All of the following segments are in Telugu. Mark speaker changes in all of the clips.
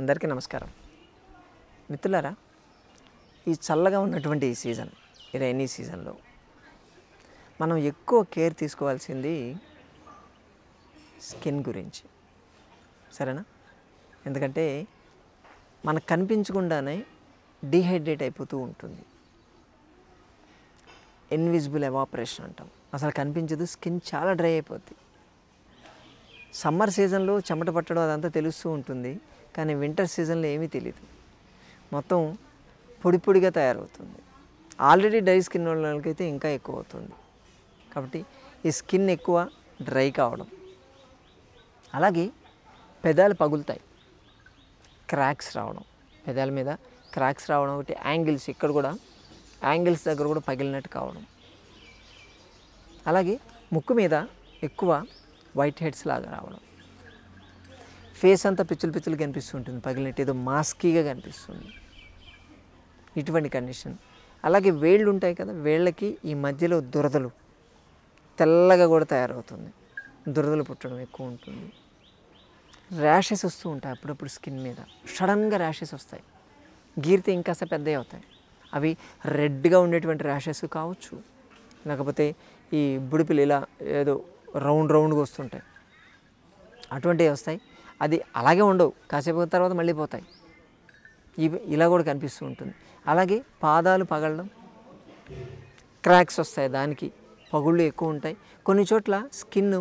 Speaker 1: అందరికీ నమస్కారం మిత్రులారా ఈ చల్లగా ఉన్నటువంటి ఈ సీజన్ ఈ రైనీ సీజన్లో మనం ఎక్కువ కేర్ తీసుకోవాల్సింది స్కిన్ గురించి సరేనా ఎందుకంటే మనకు కనిపించకుండానే డీహైడ్రేట్ అయిపోతూ ఉంటుంది ఇన్విజిబుల్ ఎవాపరేషన్ అంటాం అసలు కనిపించదు స్కిన్ చాలా డ్రై అయిపోద్ది సమ్మర్ సీజన్లో చెమట పట్టడం అదంతా తెలుస్తూ ఉంటుంది కానీ వింటర్ సీజన్లో ఏమీ తెలియదు మొత్తం పొడి పొడిగా తయారవుతుంది ఆల్రెడీ డ్రై స్కిన్ వాళ్ళకైతే ఇంకా ఎక్కువ అవుతుంది కాబట్టి ఈ స్కిన్ ఎక్కువ డ్రై కావడం అలాగే పెదాలు పగులుతాయి క్రాక్స్ రావడం పెదాల మీద క్రాక్స్ రావడం ఒకటి యాంగిల్స్ ఇక్కడ కూడా యాంగిల్స్ దగ్గర కూడా పగిలినట్టు కావడం అలాగే ముక్కు మీద ఎక్కువ వైట్ హెడ్స్ లాగా రావడం ఫేస్ అంతా పిచ్చులు పిచ్చులు కనిపిస్తుంటుంది పగిలినట్టు ఏదో మాస్కీగా కనిపిస్తుంది ఇటువంటి కండిషన్ అలాగే వేళ్ళు ఉంటాయి కదా వేళ్ళకి ఈ మధ్యలో దురదలు తెల్లగా కూడా తయారవుతుంది దురదలు పుట్టడం ఎక్కువ ఉంటుంది ర్యాషెస్ వస్తూ ఉంటాయి అప్పుడప్పుడు స్కిన్ మీద సడన్గా ర్యాషెస్ వస్తాయి గీరితే ఇంకా పెద్దవి అవుతాయి అవి రెడ్గా ఉండేటువంటి ర్యాషెస్ కావచ్చు లేకపోతే ఈ బుడిపిలు ఇలా ఏదో రౌండ్ రౌండ్గా వస్తుంటాయి అటువంటివి వస్తాయి అది అలాగే ఉండవు కాసేపు తర్వాత మళ్ళీ పోతాయి ఇవి ఇలా కూడా కనిపిస్తూ ఉంటుంది అలాగే పాదాలు పగలడం క్రాక్స్ వస్తాయి దానికి పగుళ్ళు ఎక్కువ ఉంటాయి కొన్ని చోట్ల స్కిన్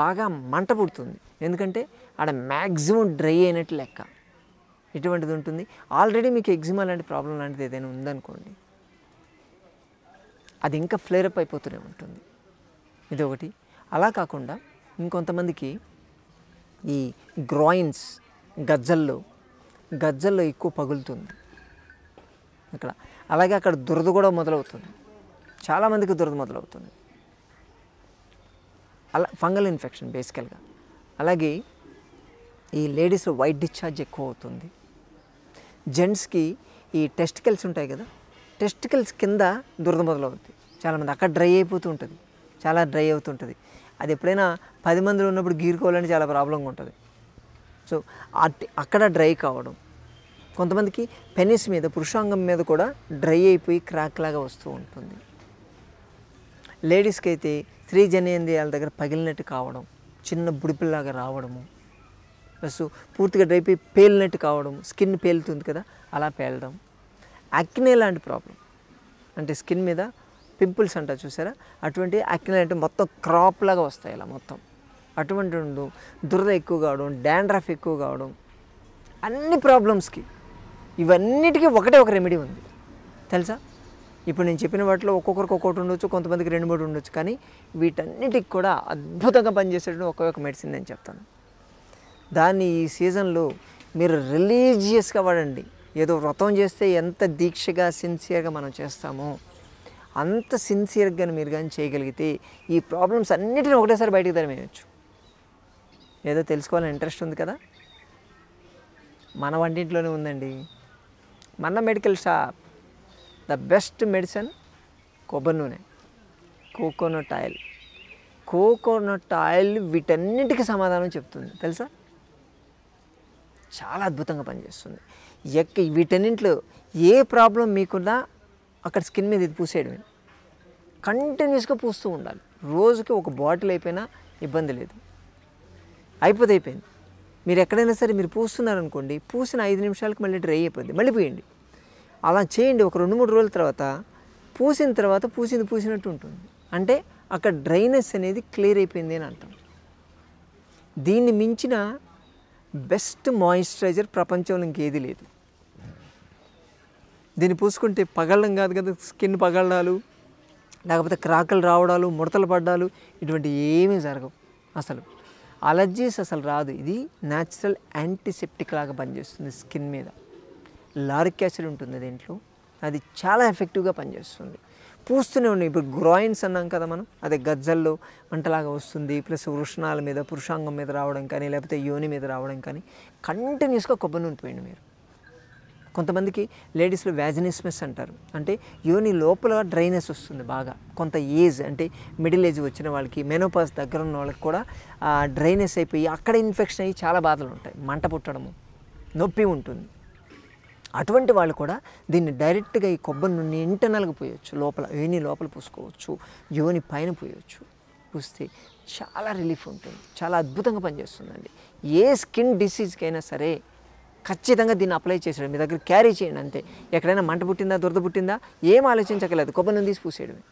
Speaker 1: బాగా మంట పుడుతుంది ఎందుకంటే ఆడ మ్యాక్సిమం డ్రై అయినట్టు లెక్క ఇటువంటిది ఉంటుంది ఆల్రెడీ మీకు ఎగ్జిమా లాంటి ప్రాబ్లం లాంటిది ఏదైనా ఉందనుకోండి అది ఇంకా ఫ్లేరప్ అయిపోతూనే ఉంటుంది ఇదొకటి అలా కాకుండా ఇంకొంతమందికి ఈ గ్రాయిన్స్ గజ్జల్లో గజ్జల్లో ఎక్కువ పగులుతుంది ఇక్కడ అలాగే అక్కడ దురద కూడా మొదలవుతుంది చాలామందికి దురద మొదలవుతుంది అలా ఫంగల్ ఇన్ఫెక్షన్ బేసికల్గా అలాగే ఈ లేడీస్లో వైట్ డిశ్చార్జ్ ఎక్కువ అవుతుంది జెంట్స్కి ఈ టెస్టికల్స్ ఉంటాయి కదా టెస్టికల్స్ కింద దురద మొదలవుతుంది చాలామంది అక్కడ డ్రై అయిపోతూ ఉంటుంది చాలా డ్రై అవుతుంటుంది అది ఎప్పుడైనా పది మందిలో ఉన్నప్పుడు గీరుకోవాలని చాలా ప్రాబ్లంగా ఉంటుంది సో అక్కడ డ్రై కావడం కొంతమందికి పెనిస్ మీద పురుషాంగం మీద కూడా డ్రై అయిపోయి క్రాక్ లాగా వస్తూ ఉంటుంది లేడీస్కి అయితే స్త్రీ జనేంద్రియాల దగ్గర పగిలినట్టు కావడం చిన్న బుడిపిల్లాగా రావడము ప్లస్ పూర్తిగా డ్రై అయిపోయి పేలినట్టు కావడం స్కిన్ పేలుతుంది కదా అలా పేలడం యాక్నే లాంటి ప్రాబ్లం అంటే స్కిన్ మీద పింపుల్స్ అంట చూసారా అటువంటి అక్కిన అంటే మొత్తం క్రాప్ లాగా వస్తాయి ఇలా మొత్తం అటువంటి దురద ఎక్కువ కావడం డాండ్రఫ్ ఎక్కువ కావడం అన్ని ప్రాబ్లమ్స్కి ఇవన్నిటికీ ఒకటే ఒక రెమెడీ ఉంది తెలుసా ఇప్పుడు నేను చెప్పిన వాటిలో ఒక్కొక్కరికి ఒక్కొక్కటి ఉండొచ్చు కొంతమందికి రెండు మూడు ఉండొచ్చు కానీ వీటన్నిటికి కూడా అద్భుతంగా పనిచేసేటువంటి ఒకే ఒక మెడిసిన్ నేను చెప్తాను దాన్ని ఈ సీజన్లో మీరు రిలీజియస్గా వాడండి ఏదో వ్రతం చేస్తే ఎంత దీక్షగా సిన్సియర్గా మనం చేస్తామో అంత సిన్సియర్గా మీరు కానీ చేయగలిగితే ఈ ప్రాబ్లమ్స్ అన్నిటిని ఒకటేసారి బయటికి తరిమేయచ్చు ఏదో తెలుసుకోవాలని ఇంట్రెస్ట్ ఉంది కదా మన వంటింట్లోనే ఉందండి మన medical shop the best medicine కొబ్బరి నూనె కోకోనట్ ఆయిల్ కోకోనట్ ఆయిల్ వీటన్నిటికి సమాధానం చెప్తుంది తెలుసా చాలా అద్భుతంగా పనిచేస్తుంది ఎక్క వీటన్నింటిలో ఏ ప్రాబ్లం మీకున్నా అక్కడ స్కిన్ మీద ఇది పూసేయడమే కంటిన్యూస్గా పూస్తూ ఉండాలి రోజుకి ఒక బాటిల్ అయిపోయినా ఇబ్బంది లేదు అయిపోతే అయిపోయింది మీరు ఎక్కడైనా సరే మీరు పూస్తున్నారనుకోండి పూసిన ఐదు నిమిషాలకు మళ్ళీ డ్రై అయిపోద్ది మళ్ళీ పోయండి అలా చేయండి ఒక రెండు మూడు రోజుల తర్వాత పూసిన తర్వాత పూసింది పూసినట్టు ఉంటుంది అంటే అక్కడ డ్రైనెస్ అనేది క్లియర్ అయిపోయింది అని అంటాం దీన్ని మించిన బెస్ట్ మాయిశ్చరైజర్ ప్రపంచంలో ఇంకేది లేదు దీన్ని పూసుకుంటే పగలడం కాదు కదా స్కిన్ పగలడాలు లేకపోతే క్రాకలు రావడాలు ముడతలు పడ్డాలు ఇటువంటి ఏమీ జరగవు అసలు అలర్జీస్ అసలు రాదు ఇది న్యాచురల్ యాంటీసెప్టిక్ లాగా పనిచేస్తుంది స్కిన్ మీద లారిక్ యాసిడ్ ఉంటుంది దీంట్లో అది చాలా ఎఫెక్టివ్గా పనిచేస్తుంది పూస్తూనే ఉన్నాయి ఇప్పుడు గ్రాయిన్స్ అన్నాం కదా మనం అదే గజ్జల్లో మంటలాగా వస్తుంది ప్లస్ వృషణాల మీద పురుషాంగం మీద రావడం కానీ లేకపోతే యోని మీద రావడం కానీ కంటిన్యూస్గా కొబ్బరి నూనె పోయింది మీరు కొంతమందికి లేడీస్లో వ్యాజినిస్మస్ అంటారు అంటే యోని లోపల డ్రైనెస్ వస్తుంది బాగా కొంత ఏజ్ అంటే మిడిల్ ఏజ్ వచ్చిన వాళ్ళకి మెనోపాస్ దగ్గర ఉన్న వాళ్ళకి కూడా డ్రైనెస్ అయిపోయి అక్కడ ఇన్ఫెక్షన్ అయ్యి చాలా బాధలు ఉంటాయి మంట పుట్టడము నొప్పి ఉంటుంది అటువంటి వాళ్ళు కూడా దీన్ని డైరెక్ట్గా ఈ కొబ్బరి నుండి ఇంటర్నల్గా పోయవచ్చు లోపల యోని లోపల పూసుకోవచ్చు యోని పైన పోయొచ్చు పూస్తే చాలా రిలీఫ్ ఉంటుంది చాలా అద్భుతంగా పనిచేస్తుందండి ఏ స్కిన్ డిసీజ్కైనా సరే ఖచ్చితంగా దీన్ని అప్లై చేసేయడం మీ దగ్గర క్యారీ చేయండి అంతే ఎక్కడైనా మంట పుట్టిందా దురద పుట్టిందా ఏం ఆలోచించగలదు కొబ్బరి తీసి పూసేయడమే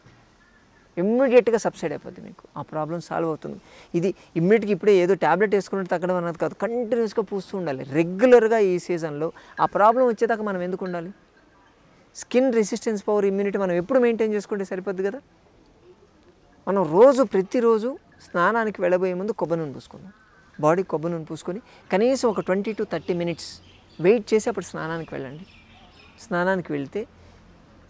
Speaker 1: ఇమ్మీడియట్గా సబ్సైడ్ అయిపోద్ది మీకు ఆ ప్రాబ్లం సాల్వ్ అవుతుంది ఇది ఇమ్మీడియట్గా ఇప్పుడే ఏదో ట్యాబ్లెట్ వేసుకున్నట్టు తగ్గడం అన్నది కాదు కంటిన్యూస్గా పూస్తూ ఉండాలి రెగ్యులర్గా ఈ సీజన్లో ఆ ప్రాబ్లం వచ్చేదాకా మనం ఎందుకు ఉండాలి స్కిన్ రెసిస్టెన్స్ పవర్ ఇమ్యూనిటీ మనం ఎప్పుడు మెయింటైన్ చేసుకుంటే సరిపోద్ది కదా మనం రోజు ప్రతిరోజు స్నానానికి వెళ్ళబోయే ముందు కొబ్బరి నూనె పూసుకుందాం బాడీ కొబ్బరి నూనె పూసుకొని కనీసం ఒక twenty to thirty minutes wait చేసి అప్పుడు స్నానానికి వెళ్ళండి స్నానానికి వెళ్తే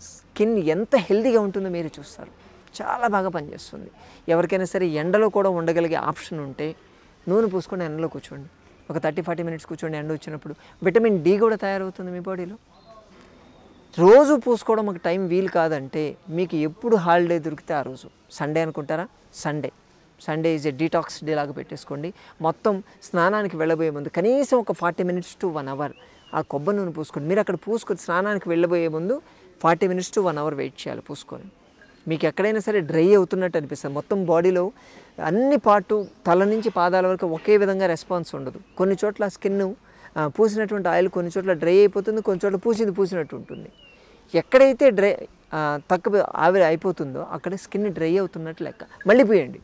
Speaker 1: స్కిన్ ఎంత హెల్దీగా ఉంటుందో మీరు చూస్తారు చాలా బాగా పనిచేస్తుంది ఎవరికైనా సరే ఎండలో కూడా ఉండగలిగే ఆప్షన్ ఉంటే నూనె పూసుకొని ఎండలో కూర్చోండి ఒక థర్టీ ఫార్టీ మినిట్స్ కూర్చోండి ఎండ వచ్చినప్పుడు విటమిన్ డి కూడా తయారవుతుంది మీ బాడీలో రోజు పూసుకోవడం మాకు టైం వీలు కాదంటే మీకు ఎప్పుడు హాలిడే దొరికితే ఆ రోజు సండే అనుకుంటారా Sunday Sunday is a detox day లాగా పెట్టేసుకోండి మొత్తం స్నానానికి వెళ్ళబోయే ముందు కనీసం ఒక forty minutes to one hour ఆ కొబ్బరి నూనె పూసుకోండి మీరు అక్కడ పూసుకొని స్నానానికి వెళ్ళబోయే ముందు forty minutes to one hour wait చేయాలి పూసుకొని మీకు ఎక్కడైనా సరే డ్రై అవుతున్నట్టు అనిపిస్తుంది మొత్తం బాడీలో అన్ని పాటు తల నుంచి పాదాల వరకు ఒకే విధంగా రెస్పాన్స్ ఉండదు కొన్ని చోట్ల స్కిన్ పూసినటువంటి ఆయిల్ కొన్ని చోట్ల డ్రై అయిపోతుంది కొన్ని చోట్ల పూసింది పూసినట్టు ఉంటుంది ఎక్కడైతే డ్రై తక్కువ ఆవిరి అయిపోతుందో అక్కడ స్కిన్ డ్రై అవుతున్నట్టు లెక్క మళ్ళీ పోయండి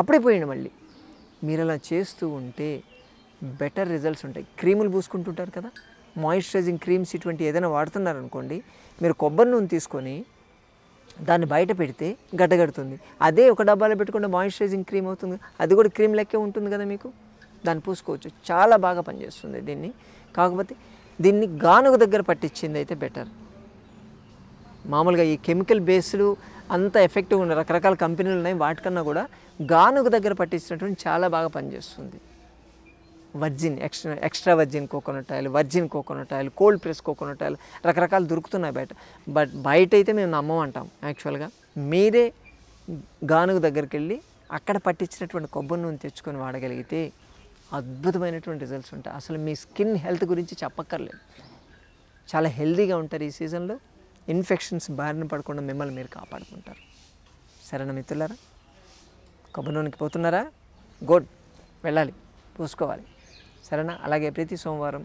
Speaker 1: అప్పుడే పోయిండు మళ్ళీ మీరు అలా చేస్తూ ఉంటే బెటర్ రిజల్ట్స్ ఉంటాయి క్రీములు పూసుకుంటుంటారు కదా మాయిశ్చరైజింగ్ క్రీమ్స్ ఇటువంటి ఏదైనా వాడుతున్నారనుకోండి మీరు కొబ్బరి నూనె తీసుకొని దాన్ని బయట పెడితే గడ్డగడుతుంది అదే ఒక డబ్బాలో పెట్టుకుంటే మాయిశ్చరైజింగ్ క్రీమ్ అవుతుంది అది కూడా క్రీమ్ లెక్కే ఉంటుంది కదా మీకు దాన్ని పూసుకోవచ్చు చాలా బాగా పనిచేస్తుంది దీన్ని కాకపోతే దీన్ని గానుగ దగ్గర పట్టించింది అయితే బెటర్ మామూలుగా ఈ కెమికల్ బేస్డ్ అంత ఎఫెక్టివ్ ఉండే రకరకాల కంపెనీలు ఉన్నాయి వాటికన్నా కూడా గానుగ దగ్గర పట్టించినటువంటి చాలా బాగా పనిచేస్తుంది virgin extra extra virgin coconut oil virgin coconut oil cold press coconut oil రకరకాలు దొరుకుతున్నాయి బయట బట్ బయట అయితే మేము నమ్మమంటాం యాక్చువల్గా మీరే గానుగ దగ్గరికి వెళ్ళి అక్కడ పట్టించినటువంటి కొబ్బరి నూనె తెచ్చుకొని వాడగలిగితే అద్భుతమైనటువంటి రిజల్ట్స్ ఉంటాయి అసలు మీ స్కిన్ హెల్త్ గురించి చెప్పక్కర్లేదు చాలా హెల్తీగా ఉంటారు ఈ సీజన్లో ఇన్ఫెక్షన్స్ బారిన పడకుండా మిమ్మల్ని మీరు కాపాడుకుంటారు సరేనా మిత్రులారా కొబ్బరినూనెకి పోతున్నారా గుడ్ వెళ్ళాలి పూసుకోవాలి సరేనా అలాగే ప్రతి సోమవారం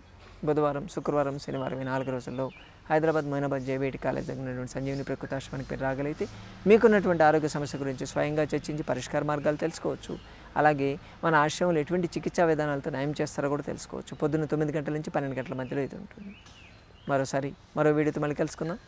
Speaker 1: బుధవారం శుక్రవారం శనివారం ఈ నాలుగు రోజుల్లో హైదరాబాద్ మైనాబాద్ జేబీటి కాలేజ్ ఉన్నటువంటి సంజీవిని ప్రకృతాశ్రమానికి పేరు రాగలిగితే మీకున్నటువంటి ఆరోగ్య సమస్య గురించి స్వయంగా చర్చించి పరిష్కార మార్గాలు తెలుసుకోవచ్చు అలాగే మన ఆశ్రమంలో ఎటువంటి చికిత్సా విధానాలతో నయం చేస్తారో కూడా తెలుసుకోవచ్చు పొద్దున్న తొమ్మిది గంటల నుంచి పన్నెండు గంటల మధ్యలో ఇది ఉంటుంది మరోసారి మరో వీడియోతో మళ్ళీ కలుసుకుందాం